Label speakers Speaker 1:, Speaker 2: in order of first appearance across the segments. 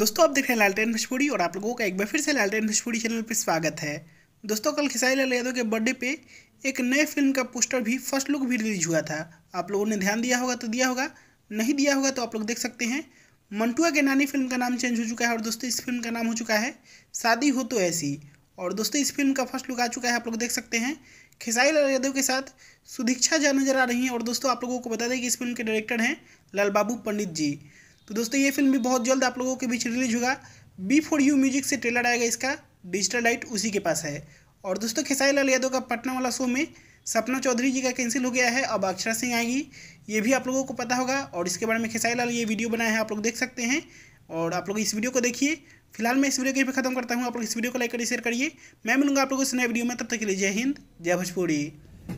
Speaker 1: दोस्तों आप देख रहे हैं लालटेन भोजपुरी और आप लोगों का एक बार फिर से लालटेन भोजपुरी चैनल पर स्वागत है दोस्तों कल खिसाई लाल यादव के बर्थडे पे एक नए फिल्म का पोस्टर भी फर्स्ट लुक भी रिलीज हुआ था आप लोगों ने ध्यान दिया होगा तो दिया होगा नहीं दिया होगा तो आप लोग देख सकते हैं मंटुआ के नानी फिल्म का नाम चेंज हो चुका है और दोस्तों इस फिल्म का नाम हो चुका है शादी हो तो ऐसी और दोस्तों इस फिल्म का फर्स्ट लुक आ चुका है आप लोग देख सकते हैं खिसाई लाल यादव के साथ सुदीक्षा जा नजर आ रही हैं और दोस्तों आप लोगों को बता दें कि इस फिल्म के डायरेक्टर हैं लाल बाबू पंडित जी तो दोस्तों ये फिल्म भी बहुत जल्द आप लोगों के बीच रिलीज होगा बी फॉर यू म्यूजिक से ट्रेलर आएगा इसका डिजिटल लाइट उसी के पास है और दोस्तों खेसारी लाल यादव का पटना वाला शो में सपना चौधरी जी का कैंसिल हो गया है अब अक्षरा सिंह आएगी ये भी आप लोगों को पता होगा और इसके बारे में खेसारी लाल ये वीडियो बनाया है आप लोग देख सकते हैं और आप लोग इस वीडियो को देखिए फिलहाल मैं इस वीडियो को भी खत्म करता हूँ आप लोग इस वीडियो को लाइक करिए शेयर करिए मैं मिलूंगा आप लोगों से नए वीडियो में तब तक के लिए जय हिंद जय भोजपुरी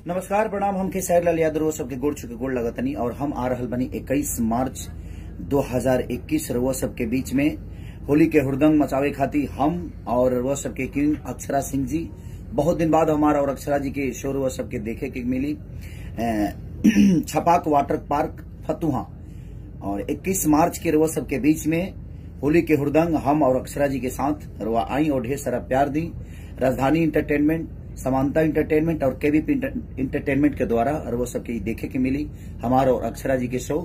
Speaker 1: नमस्कार प्रणाम हम खेसारी लाल यादव सबके गुड़ चुके
Speaker 2: गुड़ लगातनी और हम आ रहा बनी इक्कीस मार्च 2021 सब के बीच में होली के हुरदंग मचावे खाती हम और सब के किंग अक्षरा सिंह जी बहुत दिन बाद हमारा और अक्षरा जी के शो सब के देखे के मिली छपाक वाटर पार्क फतुहा और 21 मार्च के सब के बीच में होली के हुरदंग हम और अक्षरा जी के साथ रुआ आई और ढेर सारा प्यार दी राजधानी इंटरटेनमेंट समानता इंटरटेनमेंट और केवीपी इंटरटेनमेंट के द्वारा और वो देखे की मिली हमारा और अक्षरा जी के शो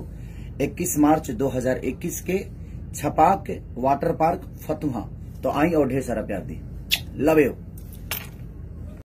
Speaker 2: 21 मार्च 2021 के छपाक वाटर पार्क फतुहा तो आई और ढेर सारा प्यार दी लव यू